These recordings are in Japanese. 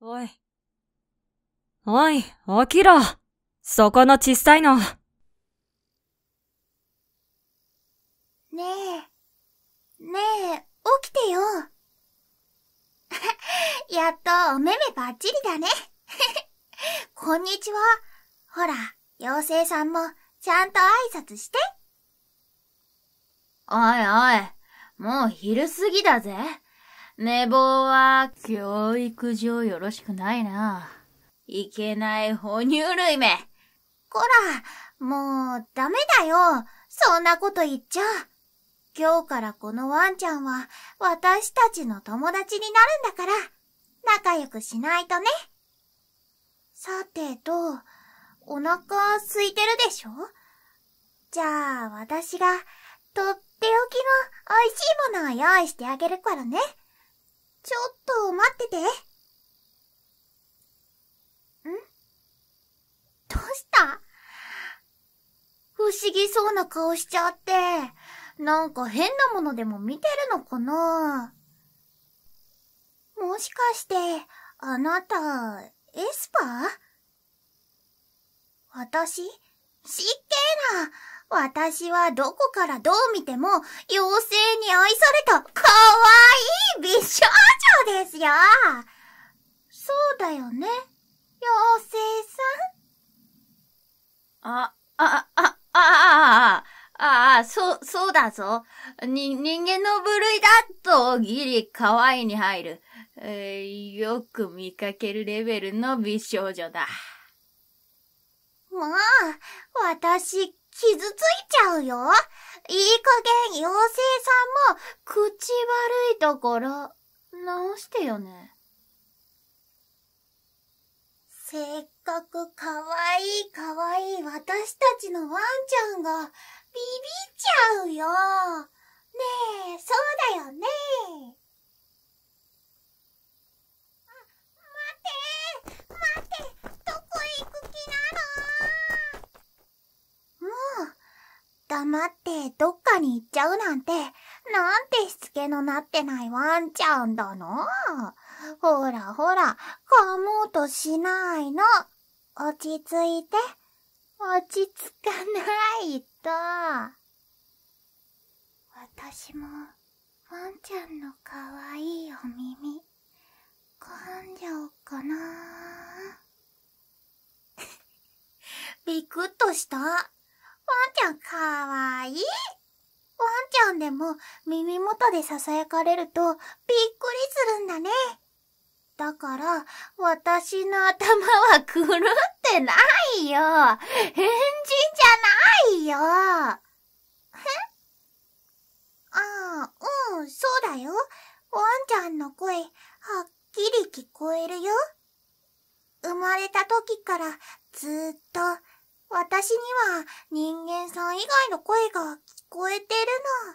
おい。おい、起きろそこの小さいのねえ、ねえ、起きてよ やっとお目目ばっちりだね こんにちは。ほら、妖精さんもちゃんと挨拶して。おいおい、もう昼過ぎだぜ。寝坊は教育上よろしくないな。いけない哺乳類め。こら、もうダメだよ。そんなこと言っちゃ。今日からこのワンちゃんは私たちの友達になるんだから、仲良くしないとね。さてと、お腹空いてるでしょじゃあ私がとっておきの美味しいものを用意してあげるからね。ちょっと待ってて。んどうした不思議そうな顔しちゃって、なんか変なものでも見てるのかなもしかして、あなた、エスパー私失敬な。私はどこからどう見ても、妖精に愛された可愛い美少女ですよ。そうだよね、妖精さん。あ、あ、あ、ああ、ああ、そう、そうだぞ。に、人間の部類だと、ギリ可愛いに入る、えー、よく見かけるレベルの美少女だ。もう、私、傷ついちゃうよ。いい加減、妖精さんも、口悪いところ、直してよね。せっかく可愛い可愛い私たちのワンちゃんがビビっちゃうよ。ねえ、そうだよね。黙ってどっかに行っちゃうなんて、なんてしつけのなってないワンちゃんだの。ほらほら、噛もうとしないの。落ち着いて。落ち着かないと。私も、ワンちゃんのかわいいお耳、噛んじゃおうかな。ビクッとした。ワンちゃんかわいい。ワンちゃんでも耳元で囁かれるとびっくりするんだね。だから、私の頭は狂ってないよ。変人じゃないよ。えああ、うん、そうだよ。ワンちゃんの声、はっきり聞こえるよ。生まれた時からずっと私には人間さん以外の声が聞こえてるの。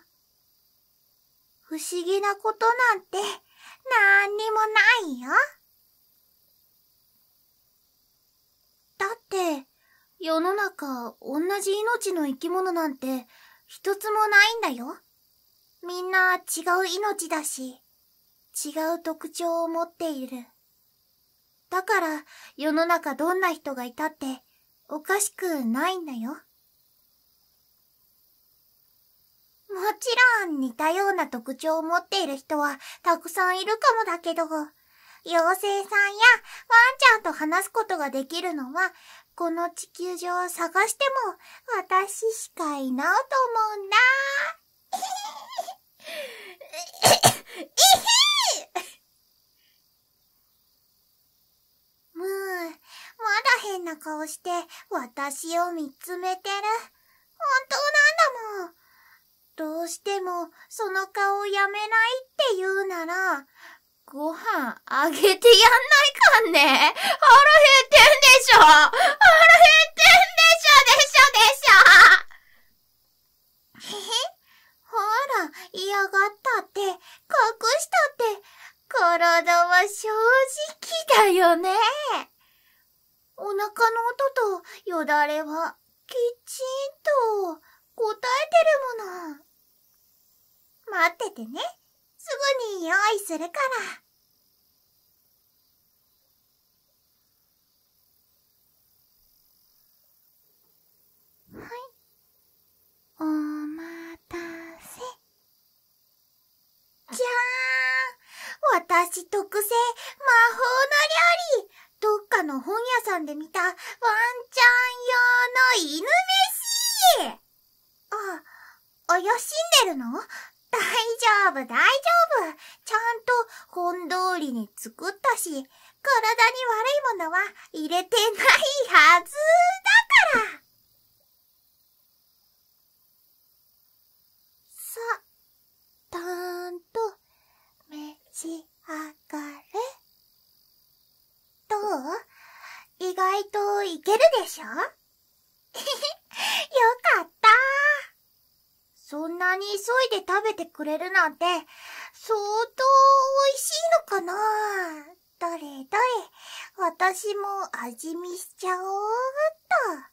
不思議なことなんて何にもないよ。だって、世の中同じ命の生き物なんて一つもないんだよ。みんな違う命だし、違う特徴を持っている。だから世の中どんな人がいたっておかしくないんだよ。もちろん似たような特徴を持っている人はたくさんいるかもだけど、妖精さんやワンちゃんと話すことができるのは、この地球上を探しても私しかいないと思うんだ。えへへもう、まだ変な顔して私を見つめてる。本当なんだもん。どうしてもその顔をやめないって言うなら、ご飯あげてやんないかんね。腹減ってんでしょ腹減ってんでしょでしょでしょほら、嫌がったって、隠したって、体は正直だよね。腹の音とよだれはきちんと答えてるもの。待っててね。すぐに用意するから。お待たせ。じゃーん私特製魔法の料理の本屋さんで見たワンちゃん用の犬飯あ、怪しんでるの大丈夫、大丈夫。ちゃんと本通りに作ったし、体に悪いものは入れてないはずだから。さ、たーんと、召し上がれ。どう意外といけるでしょ よかった。そんなに急いで食べてくれるなんて、相当美味しいのかなどれどれ、私も味見しちゃおうっと。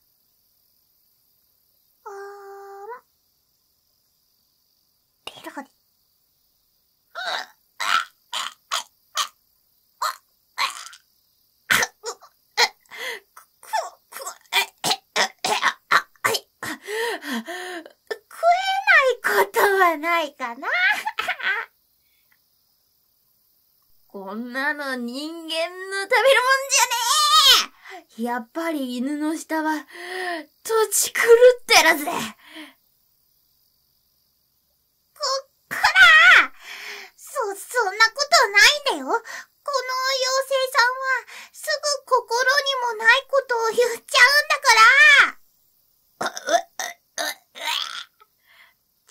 ないかなこんなの人間の食べるもんじゃねえやっぱり犬の舌は、土地狂ってるぜこっから、そ、そんなことないんだよこの妖精さんは、すぐ心にもないことを言っちゃうんだから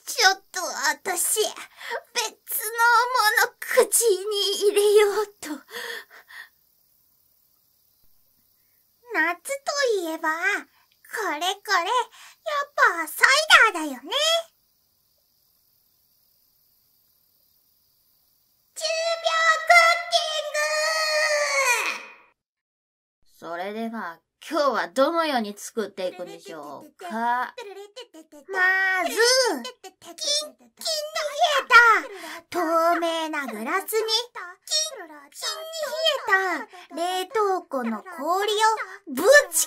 ちょっと私、別のもの口に入れようと。夏といえば、これこれ、やっぱサイダーだよね。10秒クッキングそれでは今日はどのように作っていくんでしょうかまず、キンキンに冷えた透明なグラスに、キンキンに冷えた冷凍庫の氷をぶち込みます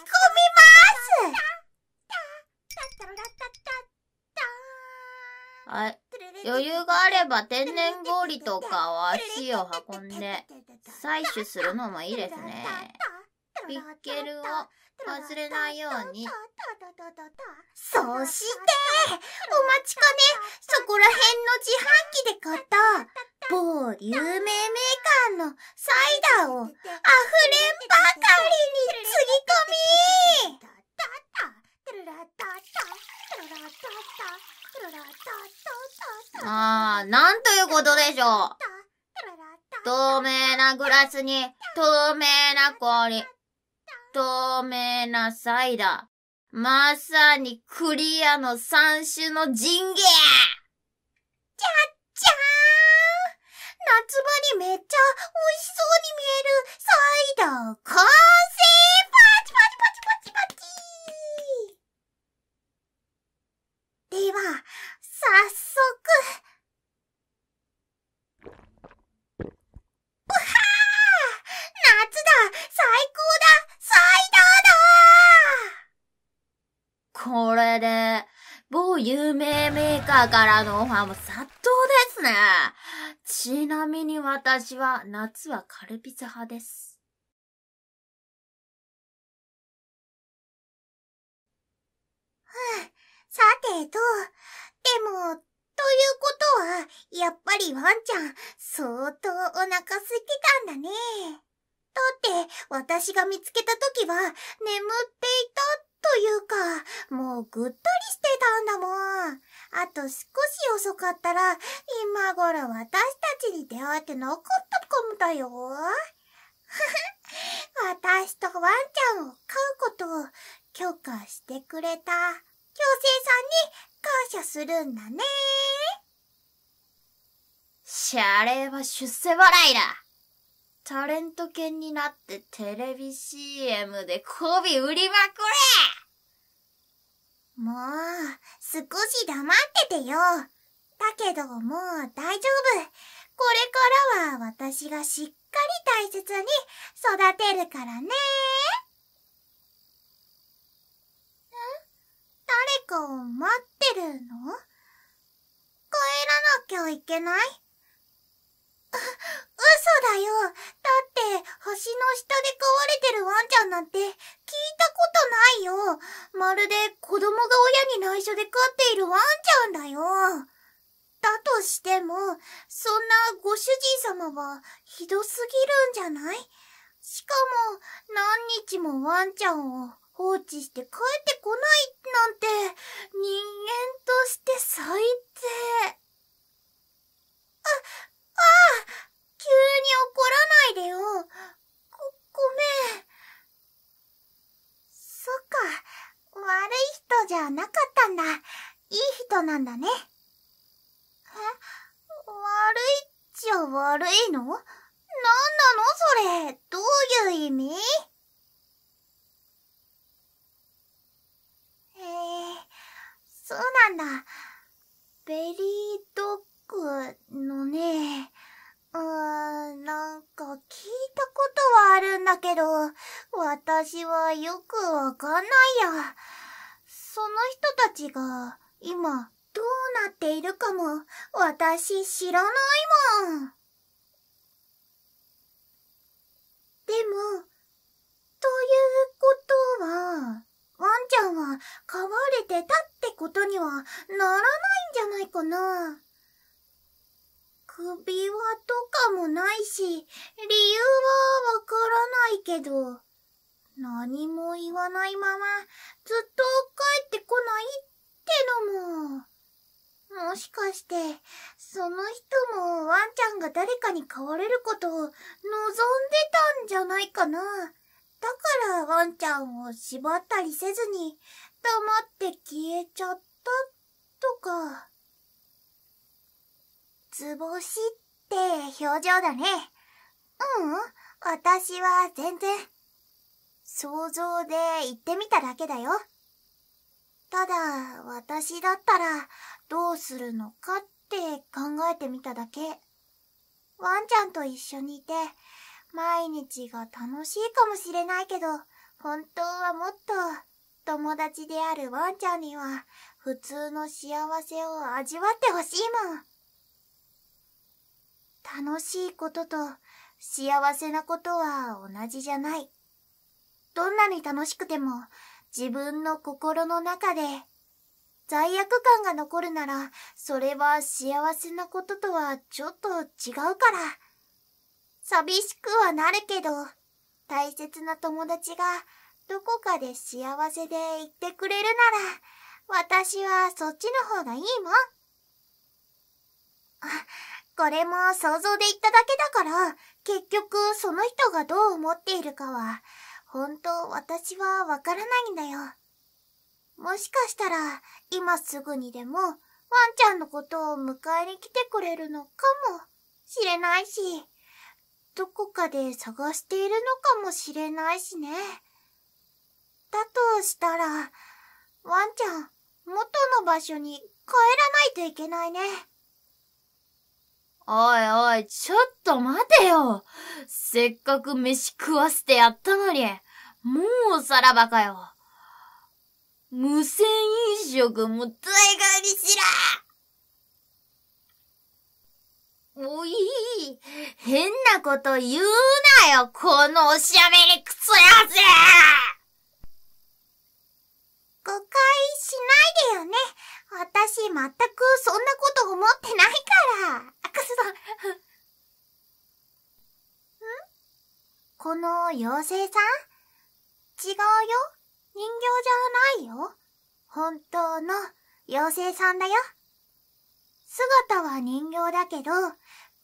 はい。余裕があれば天然氷とかは足を運んで採取するのもいいですね。ピッケルを忘れないように。そして、お待ちかね、そこら辺の自販機で買った、某有名メーカーのサイダーを溢れんばかりにつぎ込みああ、なんということでしょう。透明なグラスに透明な氷。透明なサイダー。まさにクリアの三種の神器ちゃっちゃーん夏場にめっちゃ美味しそうに見えるサイダーかーからのオファーも殺到ですね。ちなみに私は夏はカルピス派です。はあ、さてと、でも、ということは、やっぱりワンちゃん、相当お腹空いてたんだね。だって、私が見つけた時は、眠っていたというか、もうぐったりしてたんだもん。あと少し遅かったら、今頃私たちに出会ってなかったかもだよ。私とワンちゃんを飼うことを許可してくれた強制さんに感謝するんだね。謝礼は出世払いだ。タレント犬になってテレビ CM で媚び売りまくれもう、少し黙っててよ。だけどもう大丈夫。これからは私がしっかり大切に育てるからね。ん誰かを待ってるの帰らなきゃいけない嘘だよ。だって、橋の下で飼われてるワンちゃんなんて聞いたことないよ。まるで子供が親に内緒で飼っているワンちゃんだよ。だとしても、そんなご主人様はひどすぎるんじゃないしかも、何日もワンちゃんを放置して帰ってこないなんて、人間として最低。あ、あ急に怒らないでよ。ご、ごめん。そっか、悪い人じゃなかったんだ。いい人なんだね。え悪いっちゃ悪いのなんなのそれ、どういう意味ちが今どうなっているかも私知らないもん。でも、ということは、ワンちゃんは飼われてたってことにはならないんじゃないかな。首輪とかもないし、理由はわからないけど、何も言わないままずっと帰ってこないってのも。もしかして、その人もワンちゃんが誰かに飼われることを望んでたんじゃないかな。だからワンちゃんを縛ったりせずに黙って消えちゃったとか。図星って表情だね。ううん、私は全然。想像で言ってみただけだよ。ただ、私だったら、どうするのかって考えてみただけ。ワンちゃんと一緒にいて、毎日が楽しいかもしれないけど、本当はもっと、友達であるワンちゃんには、普通の幸せを味わってほしいもん。楽しいことと、幸せなことは同じじゃない。どんなに楽しくても、自分の心の中で。罪悪感が残るなら、それは幸せなこととはちょっと違うから。寂しくはなるけど、大切な友達がどこかで幸せでいてくれるなら、私はそっちの方がいいもん。あ、これも想像で言っただけだから、結局その人がどう思っているかは、本当私はわからないんだよ。もしかしたら、今すぐにでも、ワンちゃんのことを迎えに来てくれるのかもしれないし、どこかで探しているのかもしれないしね。だとしたら、ワンちゃん、元の場所に帰らないといけないね。おいおい、ちょっと待てよ。せっかく飯食わせてやったのに、もうさらばかよ。無線飲食も大概にしらおい、変なこと言うなよ、このおしゃべりクソやつ誤解しないでよね。私全くそんなこと思ってないから。くそ。んこの妖精さん違うよ。人形じゃないよ。本当の妖精さんだよ。姿は人形だけど、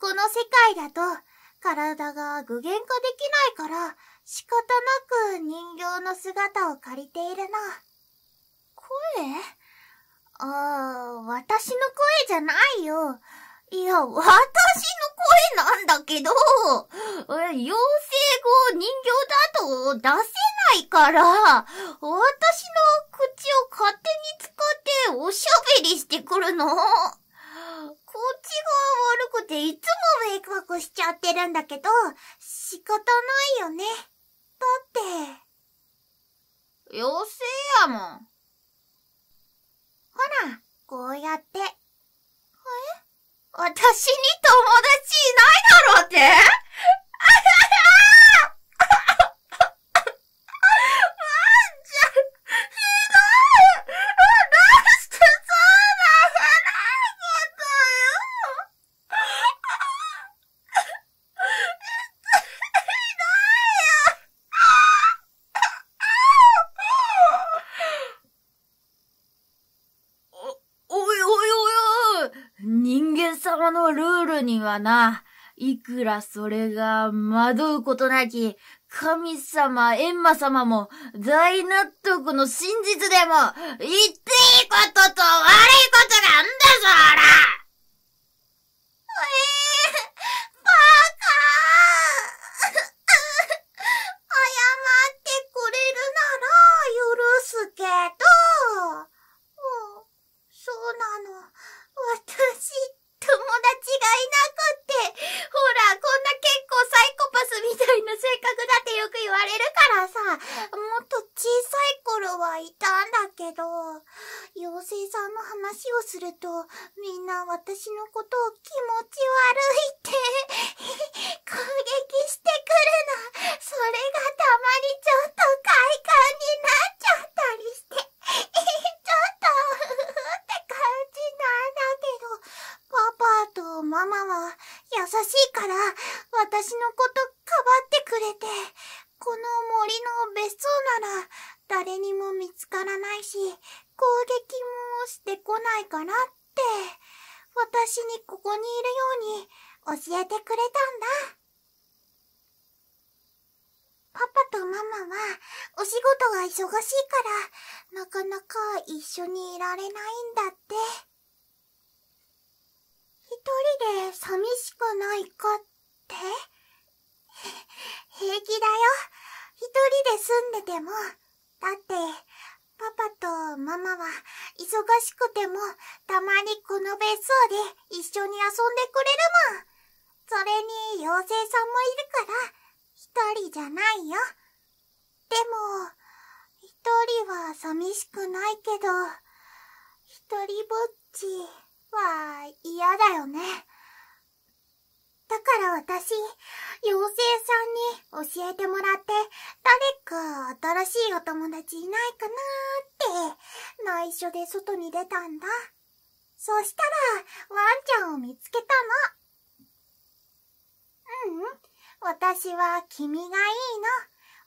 この世界だと体が具現化できないから仕方なく人形の姿を借りているの。声ああ、私の声じゃないよ。いや、私の声なんだけど、妖精語人形だと出せないから、私の口を勝手に使っておしゃべりしてくるの。こっちが悪くていつもウェイクワクしちゃってるんだけど、仕方ないよね。だって。妖精やもん。ほら、こうやって。え私に友達いないだろうって様のルールにはな、いくらそれが惑うことなき、神様、エンマ様も、大納得の真実でも、言っていいことと悪いことがあんだぞ、おら話をすると、みんな私のことを気持ち悪いって 攻撃してくるの。それがたまにちょっと快感になっちゃったりして ちょっとって感じなんだけど、パパとママは優しいから、私のこと誰にも見つからないし、攻撃もしてこないからって、私にここにいるように教えてくれたんだ。パパとママはお仕事が忙しいからなかなか一緒にいられないんだって一人で寂しくないかって 平気だよ一人で住んでてもだって、パパとママは忙しくてもたまにこの別荘で一緒に遊んでくれるもん。それに妖精さんもいるから、一人じゃないよ。でも、一人は寂しくないけど、一人ぼっちは嫌だよね。だから私、妖精さんに教えてもらって、誰か新しいお友達いないかなーって、内緒で外に出たんだ。そしたら、ワンちゃんを見つけたの。うん、私は君がいいの。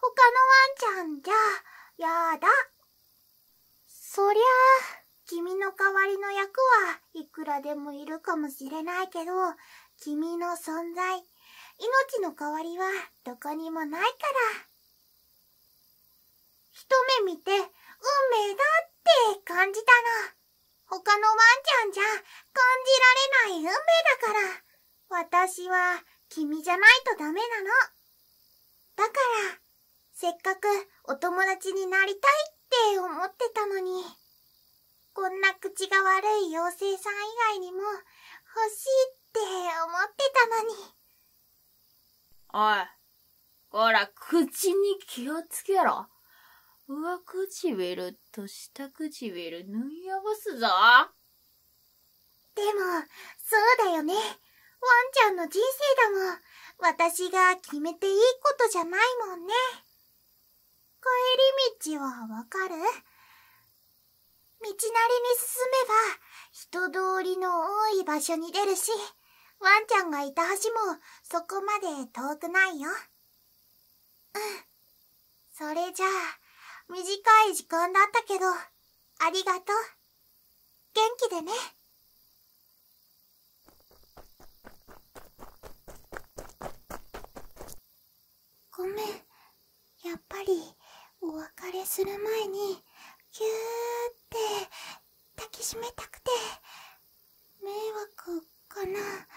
他のワンちゃんじゃ、やだ。そりゃあ、君の代わりの役はいくらでもいるかもしれないけど、君の存在、命の代わりはどこにもないから。一目見て、運命だって感じたの。他のワンちゃんじゃ感じられない運命だから、私は君じゃないとダメなの。だから、せっかくお友達になりたいって思ってたのに。こんな口が悪い妖精さん以外にも欲しいって思ってたのに。おい、こら、口に気をつけろ。上唇と下唇縫い合わすぞ。でも、そうだよね。ワンちゃんの人生だもん。私が決めていいことじゃないもんね。帰り道はわかる道なりに進めば、人通りの多い場所に出るし、ワンちゃんがいた橋もそこまで遠くないよ。うん。それじゃあ、短い時間だったけど、ありがとう。元気でね。ごめん。やっぱり、お別れする前に、ぎゅーっきめたくて迷惑かな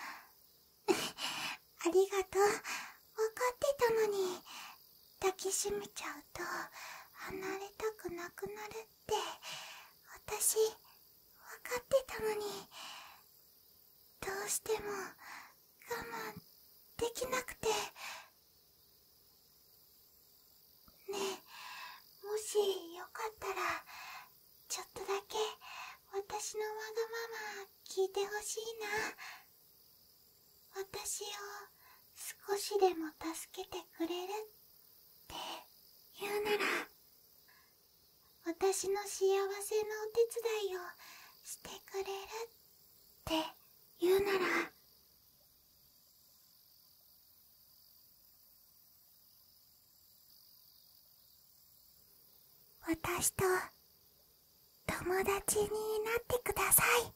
ありがとう分かってたのに抱きしめちゃうと離れたくなくなるって私分かってたのにどうしても我慢できなくてねえもしよかったら私のわがまま聞いてほしいな私を少しでも助けてくれるって言うなら私の幸せのお手伝いをしてくれるって言うなら私と友達になってください。